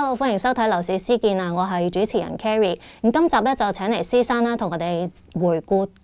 Hello，欢迎收睇楼市思见啊！我系主持人 c a r r y 咁今集咧就请嚟思山啦，同我哋回顾。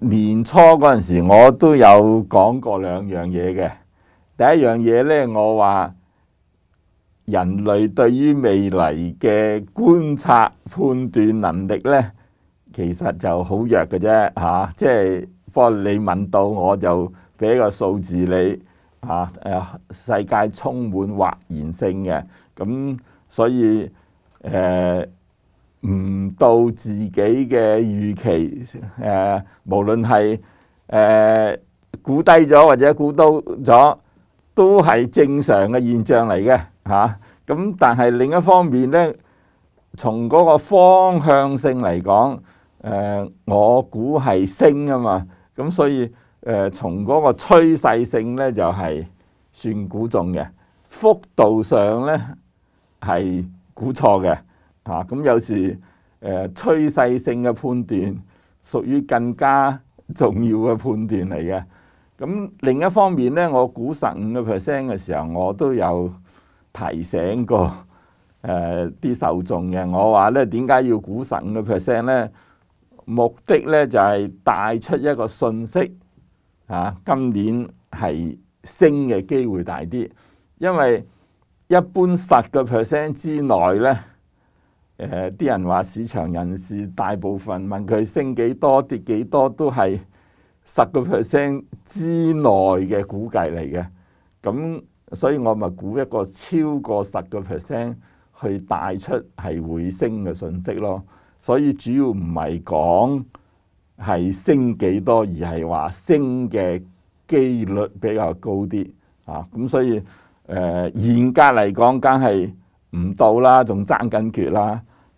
年初嗰陣時，我都有講過兩樣嘢嘅。第一樣嘢咧，我話人類對於未來嘅觀察判斷能力咧，其實就好弱嘅啫嚇。即係不過你問到我就俾個數字你啊世界充滿惑然性嘅，咁所以誒。唔到自己嘅預期，誒，無論係誒估低咗或者估到咗，都係正常嘅現象嚟嘅嚇。咁但係另一方面咧，從嗰個方向性嚟講，誒，我估係升啊嘛。咁所以誒，從嗰個趨勢性咧就係算估中嘅，幅度上咧係估錯嘅。啊，咁有時誒趨勢性嘅判斷屬於更加重要嘅判斷嚟嘅。咁另一方面咧，我估十五個 percent 嘅時候，我都有提醒過誒啲受眾嘅。我話咧點解要估十五個 percent 咧？目的咧就係帶出一個訊息啊，今年係升嘅機會大啲，因為一般十個 percent 之內咧。誒啲人話市場人士大部分問佢升幾多跌幾多都係十個 percent 之內嘅估計嚟嘅，咁所以我咪估一個超過十個 percent 去帶出係會升嘅訊息咯。所以主要唔係講係升幾多，而係話升嘅機率比較高啲啊。咁所以誒嚴格嚟講，梗係唔到啦，仲爭緊決啦。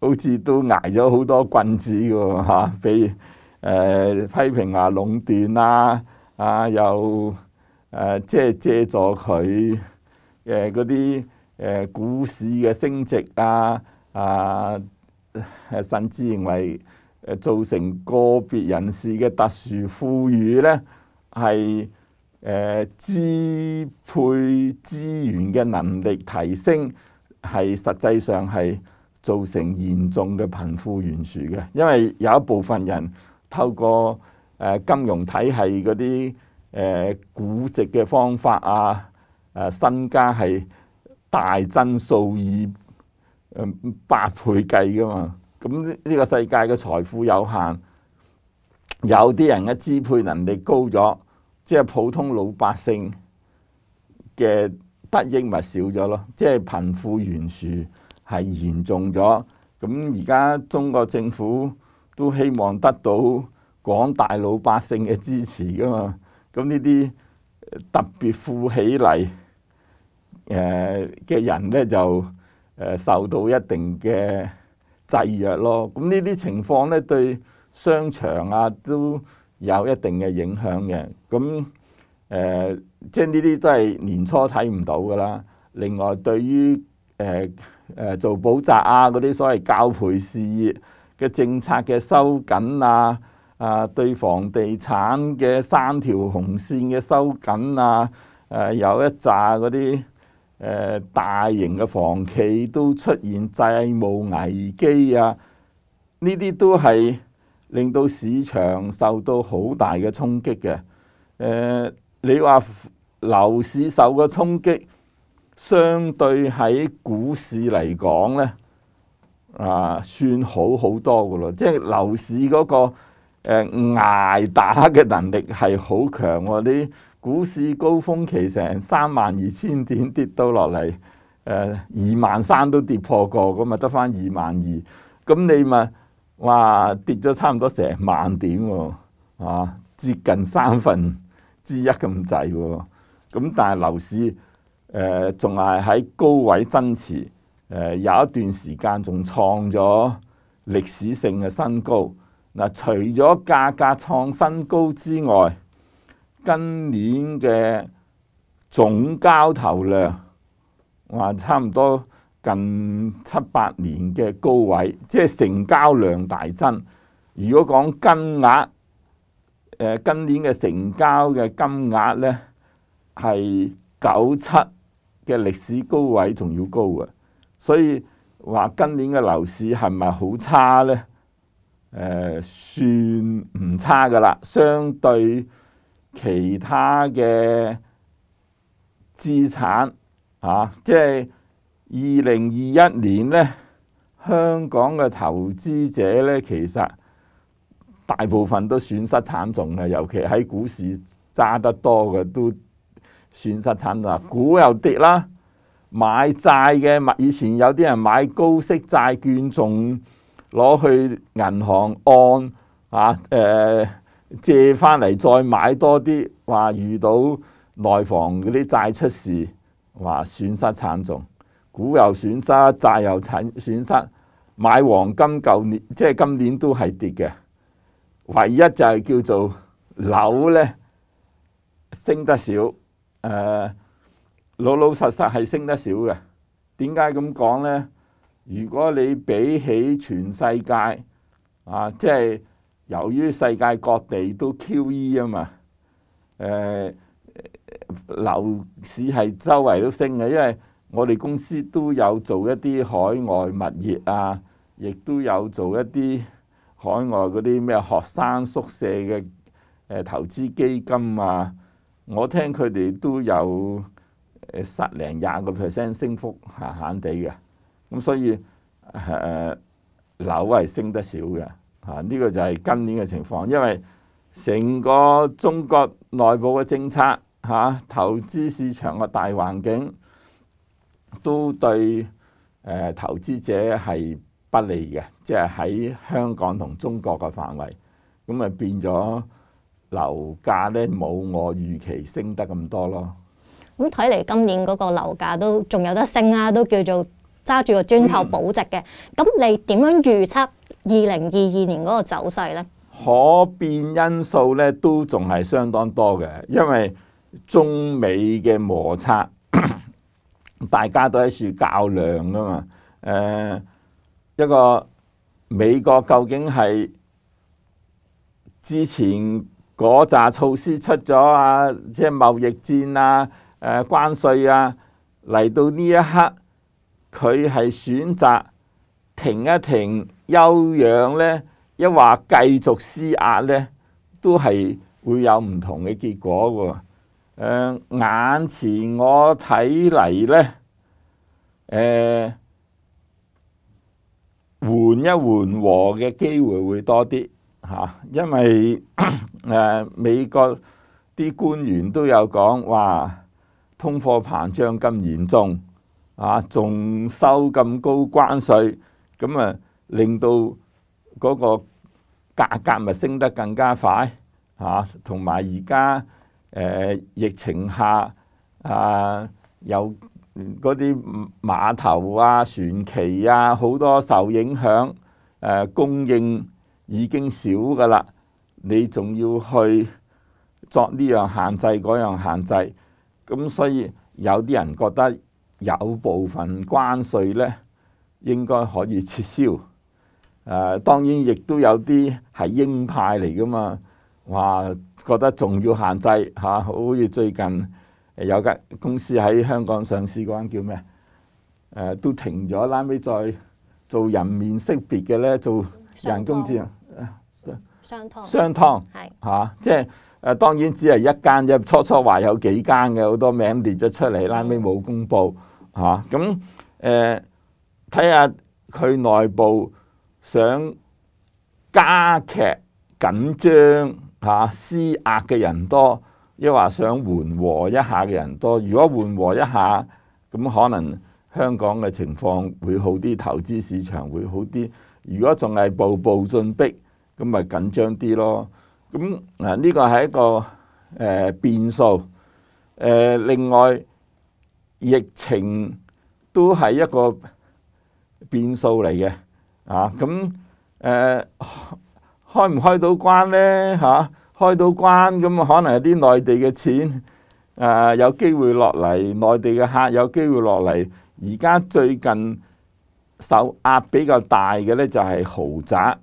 好似都挨咗好多棍子㗎嚇，譬如誒批評啊壟斷啦，啊又誒即係借助佢誒嗰啲誒股市嘅升值啊啊，甚至認為誒造成個別人士嘅特殊富裕咧，係誒支配資源嘅能力提升，係實際上係。造成嚴重嘅貧富懸殊嘅，因為有一部分人透過金融體系嗰啲誒估值嘅方法啊，身家係大增數以百倍計噶嘛。咁呢個世界嘅財富有限，有啲人嘅支配能力高咗，即係普通老百姓嘅得益咪少咗咯，即係貧富懸殊。係嚴重咗，咁而家中國政府都希望得到廣大老百姓嘅支持噶嘛，咁呢啲特別富起嚟，誒嘅人咧就誒受到一定嘅制約咯。咁呢啲情況咧對商場啊都有一定嘅影響嘅。咁誒，即係呢啲都係年初睇唔到噶啦。另外，對於誒。誒做補習啊，嗰啲所謂教培事業嘅政策嘅收緊啊，啊對房地產嘅三條紅線嘅收緊啊，誒有一扎嗰啲誒大型嘅房企都出現債務危機啊，呢啲都係令到市場受到好大嘅衝擊嘅。誒，你話樓市受嘅衝擊？相对喺股市嚟讲咧，啊，算好好多噶咯，即系楼市嗰个诶挨打嘅能力系好强喎。啲股市高峰期成三万二千点跌到落嚟，诶二万三都跌破过，咁咪得翻二万二，咁你咪哇跌咗差唔多成万点喎，啊接近三分之一咁滞，咁但系楼市。誒仲係喺高位增持，誒有一段時間仲創咗歷史性嘅新高。嗱，除咗價格創新高之外，今年嘅總交投量話差唔多近七八年嘅高位，即係成交量大增。如果講金額，誒今年嘅成交嘅金額咧係九七。嘅歷史高位仲要高嘅，所以話今年嘅樓市係咪好差呢？誒，算唔差噶啦，相對其他嘅資產啊，即係二零二一年呢，香港嘅投資者呢，其實大部分都損失慘重嘅，尤其喺股市揸得多嘅都。損失慘重，股又跌啦。買債嘅物，以前有啲人買高息債券，仲攞去銀行按啊，誒借翻嚟再買多啲。話遇到內房嗰啲債出事，話損失慘重，股又損失，債又慘損失。買黃金，舊年即係今年都係跌嘅。唯一就係叫做樓咧升得少。誒老老實實係升得少嘅，點解咁講呢？如果你比起全世界啊，即係由於世界各地都 QE 啊嘛，誒樓市係周圍都升嘅，因為我哋公司都有做一啲海外物業啊，亦都有做一啲海外嗰啲咩學生宿舍嘅誒投資基金啊。我聽佢哋都有誒十零廿個 percent 升幅，閒閒地嘅。咁所以誒樓係升得少嘅。嚇，呢個就係今年嘅情況，因為成個中國內部嘅政策嚇，投資市場嘅大環境都對誒投資者係不利嘅，即係喺香港同中國嘅範圍，咁咪變咗。樓價咧冇我預期升得咁多咯。咁睇嚟今年嗰個樓價都仲有得升啦，都叫做揸住個磚頭保值嘅。咁你點樣預測二零二二年嗰個走勢咧？可變因素咧都仲係相當多嘅，因為中美嘅摩擦，大家都喺處較量噶嘛。誒，一個美國究竟係之前？嗰扎措施出咗啊，即係貿易戰啊，誒關税啊，嚟到呢一刻，佢係選擇停一停休養咧，一話繼續施壓咧，都係會有唔同嘅結果喎。誒眼前我睇嚟咧，誒緩一緩和嘅機會會多啲。嚇，因為誒 美國啲官員都有講話通貨膨脹咁嚴重，啊，仲收咁高關税，咁啊令到嗰個價格咪升得更加快，嚇。同埋而家誒疫情下啊，有嗰啲碼頭啊、船期啊好多受影響，誒供應。已經少㗎啦，你仲要去作呢樣限制嗰樣限制，咁所以有啲人覺得有部分關税咧應該可以撤銷。誒，當然亦都有啲係英派嚟噶嘛，話覺得仲要限制嚇，好似最近有間公司喺香港上市嗰間叫咩？誒，都停咗，拉尾再做人面識別嘅咧，做人工智能。商湯，嚇，即系誒，當然只係一間啫。初初話有幾間嘅，好多名列咗出嚟，拉尾冇公布吓。咁诶，睇下佢內部想加劇緊張嚇，施壓嘅人多，亦話想緩和一下嘅人多。如果緩和一下，咁可能香港嘅情況會好啲，投資市場會好啲。如果仲係步步進逼。咁咪緊張啲咯。咁嗱，呢個係一個誒變數。誒，另外疫情都係一個變數嚟嘅。啊，咁誒開唔開到關咧？嚇，開到關咁可能有啲內地嘅錢啊，有機會落嚟內地嘅客有機會落嚟。而家最近受壓比較大嘅咧就係豪宅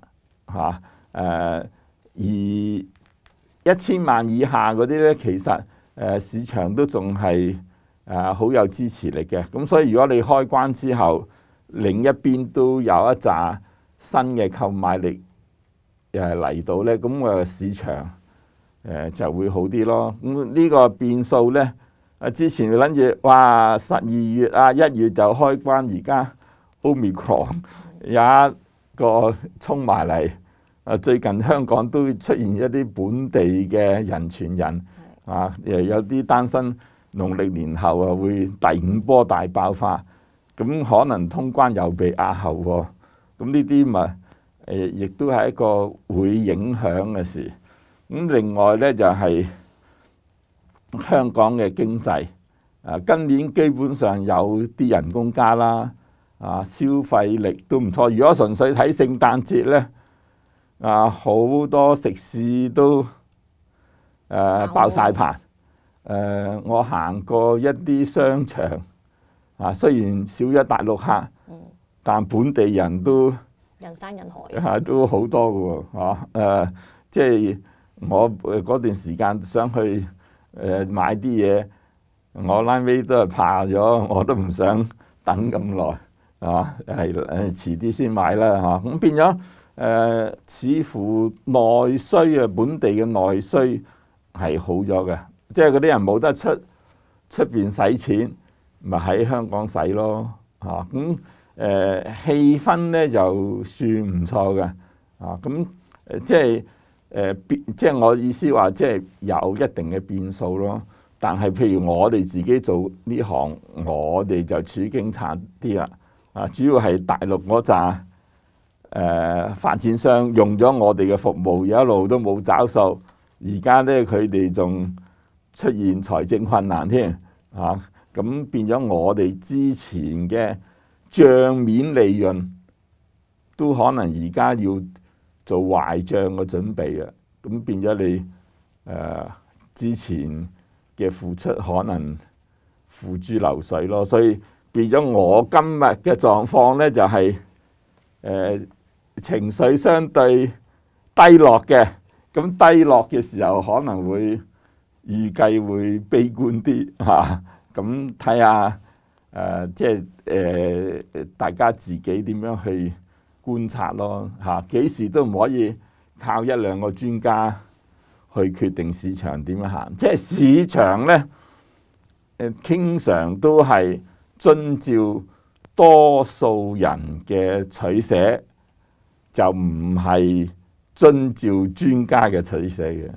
嚇。誒而一千萬以下嗰啲咧，其實誒市場都仲係誒好有支持力嘅。咁所以如果你開關之後，另一邊都有一扎新嘅購買力誒嚟到咧，咁個市場誒就會好啲咯。咁呢個變數咧，啊之前諗住哇十二月啊一月就開關，而家 Omicron 有一個衝埋嚟。啊！最近香港都出現一啲本地嘅人傳人啊，又有啲擔心，農曆年後啊會第五波大爆發，咁可能通關又被壓後。咁呢啲咪誒，亦都係一個會影響嘅事。咁另外咧就係香港嘅經濟啊，今年基本上有啲人工加啦，啊消費力都唔錯。如果純粹睇聖誕節咧，啊！好多食肆都誒爆晒棚。誒，我行過一啲商場，啊，雖然少咗大陸客，但本地人都人山人海，都好多嘅喎。嚇誒，即係我嗰段時間想去誒買啲嘢，我拉尾都係怕咗，我都唔想等咁耐，係嘛？係誒遲啲先買啦嚇。咁變咗。誒似乎內需啊，本地嘅內需係好咗嘅，即係嗰啲人冇得出出邊使錢，咪喺香港使咯嚇。咁誒氣氛咧，就算唔錯嘅啊。咁誒即係誒變，即係我意思話，即係有一定嘅變數咯。但係譬如我哋自己做呢行，我哋就處境差啲啦。啊，主要係大陸嗰站。诶，发展商用咗我哋嘅服务，一路都冇找数，而家咧佢哋仲出现财政困难添，啊，咁变咗我哋之前嘅账面利润都可能而家要做坏账嘅准备啊！咁变咗你诶之前嘅付出可能付诸流水咯，所以变咗我今日嘅状况咧就系诶。情緒相對低落嘅咁低落嘅時候，可能會預計會悲觀啲 嚇。咁睇下誒，即系誒，大家自己點樣去觀察咯嚇？幾時都唔可以靠一兩個專家去決定市場點行，即係市場咧誒，經常都係遵照多數人嘅取捨。就唔系遵照專家嘅取捨嘅，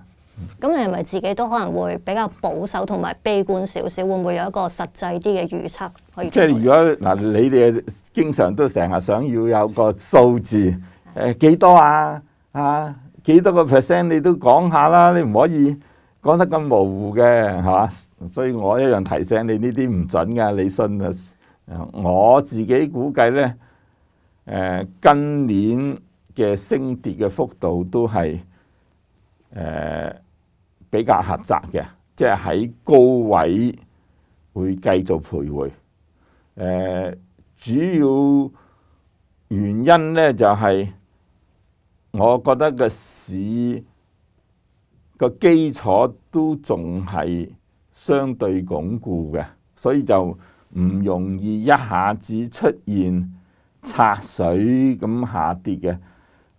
咁你係咪自己都可能會比較保守同埋悲觀少少？會唔會有一個實際啲嘅預測？即係如果嗱，你哋經常都成日想要有個數字，誒幾多啊？啊幾多個 percent？你都講下啦，你唔可以講得咁模糊嘅，係嘛？所以我一樣提醒你，呢啲唔準嘅，你信啊！我自己估計咧，誒今年。嘅升跌嘅幅度都系誒比較狹窄嘅，即系喺高位會繼續徘徊。誒主要原因咧就係我覺得個市個基礎都仲係相對鞏固嘅，所以就唔容易一下子出現擦水咁下跌嘅。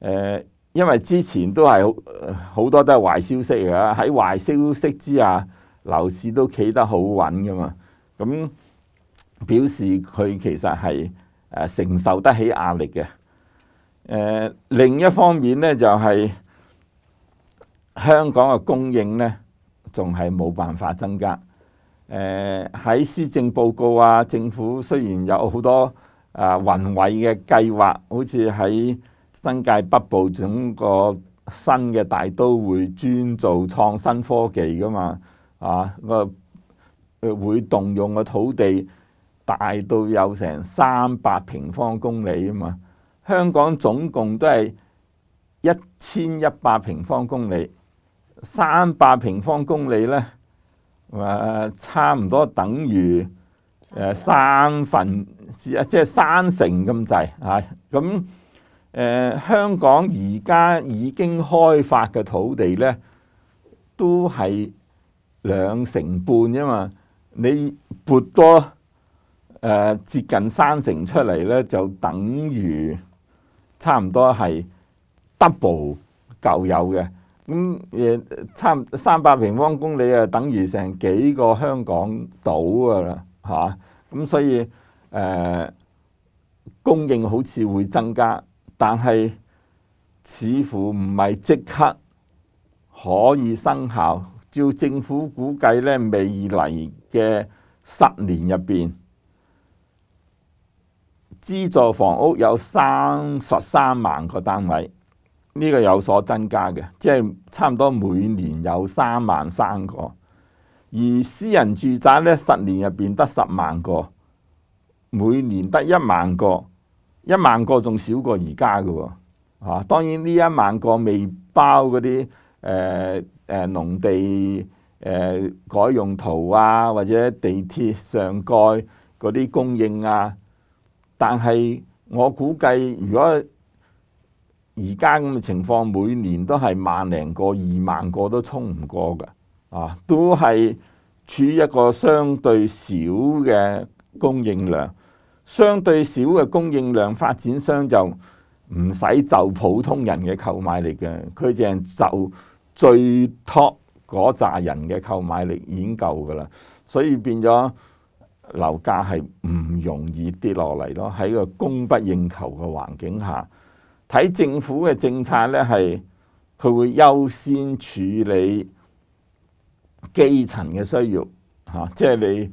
誒，因為之前都係好好多都係壞消息㗎，喺壞消息之下，樓市都企得好穩噶嘛。咁表示佢其實係誒承受得起壓力嘅。誒另一方面咧，就係香港嘅供應咧，仲係冇辦法增加。誒喺施政報告啊，政府雖然有好多啊宏偉嘅計劃，好似喺～新界北部整個新嘅大都會專做創新科技噶嘛，啊個會動用個土地大到有成三百平方公里啊嘛，香港總共都係一千一百平方公里，三百平方公里咧，差唔多等於誒三一，即係三成咁滯啊咁。誒香港而家已經開發嘅土地咧，都係兩成半啫嘛。你撥多誒接近三成出嚟咧，就等於差唔多係 double 舊有嘅。咁誒差三百平方公里啊，等於成幾個香港島噶啦，嚇！咁所以誒供應好似會增加。但系似乎唔系即刻可以生效。照政府估計咧，未來嘅十年入边，資助房屋有三十三萬個單位，呢個有所增加嘅，即系差唔多每年有三萬三個。而私人住宅咧，十年入边得十萬個，每年得一萬個。一萬個仲少過而家嘅喎，嚇！當然呢一萬個未包嗰啲誒誒農地誒改用途啊，或者地鐵上蓋嗰啲供應啊。但係我估計，如果而家咁嘅情況，每年都係萬零個、二萬個都衝唔過嘅，啊，都係處於一個相對少嘅供應量。相对少嘅供应量，发展商就唔使就普通人嘅购买力嘅，佢净系就最 top 嗰扎人嘅购买力已经够噶啦，所以变咗楼价系唔容易跌落嚟咯。喺个供不应求嘅环境下，睇政府嘅政策咧，系佢会优先处理基层嘅需要，吓，即系你。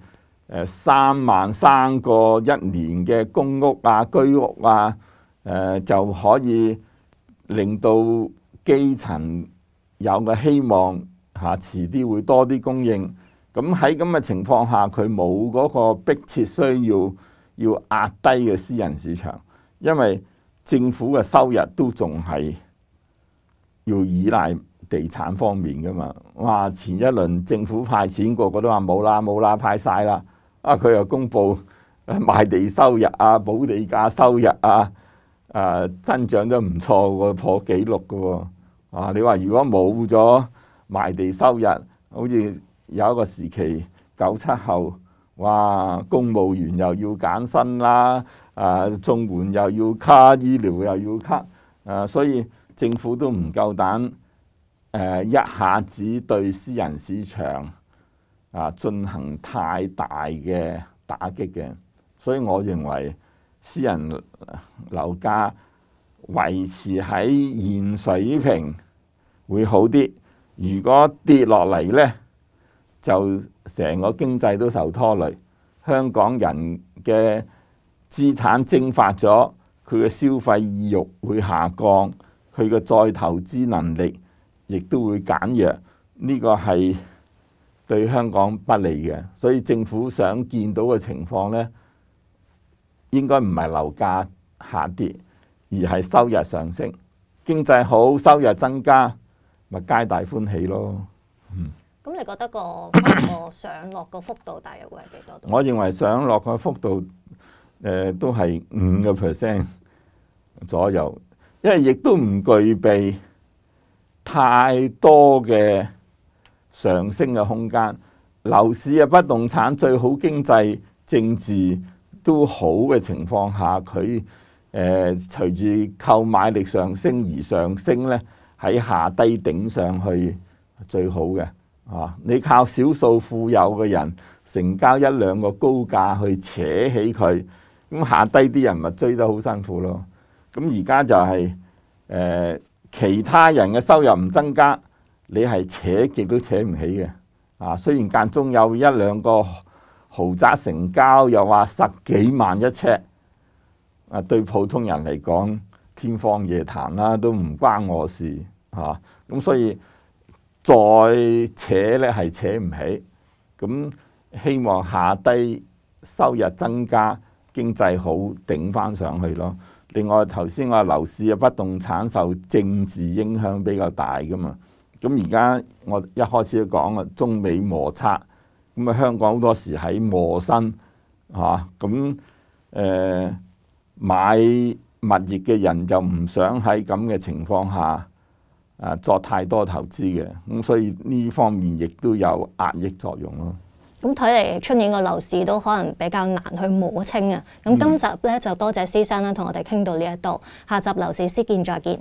誒三萬三個一年嘅公屋啊、居屋啊，誒就可以令到基層有個希望嚇，遲啲會多啲供應。咁喺咁嘅情況下，佢冇嗰個迫切需要要壓低嘅私人市場，因為政府嘅收入都仲係要依賴地產方面噶嘛。哇！前一輪政府派錢，個個都話冇啦冇啦，派曬啦～啊！佢又公布賣地收入啊，保地價收入啊，增長都唔錯嘅，破紀錄嘅。啊！你話如果冇咗賣地收入，好似有一個時期九七後，哇！公務員又要減薪啦，啊，綜援又要卡，醫療又要卡，啊，所以政府都唔夠膽誒一下子對私人市場。啊！進行太大嘅打擊嘅，所以我認為私人樓價維持喺現水平會好啲。如果跌落嚟咧，就成個經濟都受拖累。香港人嘅資產蒸發咗，佢嘅消費意欲會下降，佢嘅再投資能力亦都會減弱。呢個係。對香港不利嘅，所以政府想見到嘅情況咧，應該唔係樓價下跌，而係收入上升，經濟好，收入增加，咪皆大歡喜咯。嗯，咁你覺得個個上落個幅度大約會係幾多度？我認為上落個幅度誒都係五個 percent 左右，因為亦都唔具備太多嘅。上升嘅空間，樓市啊，不動產最好，經濟、政治都好嘅情況下，佢誒隨住購買力上升而上升咧，喺下低頂上去最好嘅啊！你靠少數富有嘅人成交一兩個高價去扯起佢，咁下低啲人咪追得好辛苦咯。咁而家就係誒其他人嘅收入唔增加。你係扯極都扯唔起嘅，啊！雖然間中有一兩個豪宅成交，又話十幾萬一尺，啊！對普通人嚟講天方夜談啦，都唔關我事嚇。咁所以再扯咧係扯唔起，咁希望下低收入增加，經濟好頂翻上去咯。另外頭先我話樓市啊，不動產受政治影響比較大噶嘛。咁而家我一開始都講啊，中美摩擦，咁啊香港好多時喺磨身嚇，咁誒買物業嘅人就唔想喺咁嘅情況下啊作太多投資嘅，咁所以呢方面亦都有壓抑作用咯。咁睇嚟，出年個樓市都可能比較難去摸清啊。咁今集咧就多謝先生啦，同我哋傾到呢一度，下集樓市先見，再見。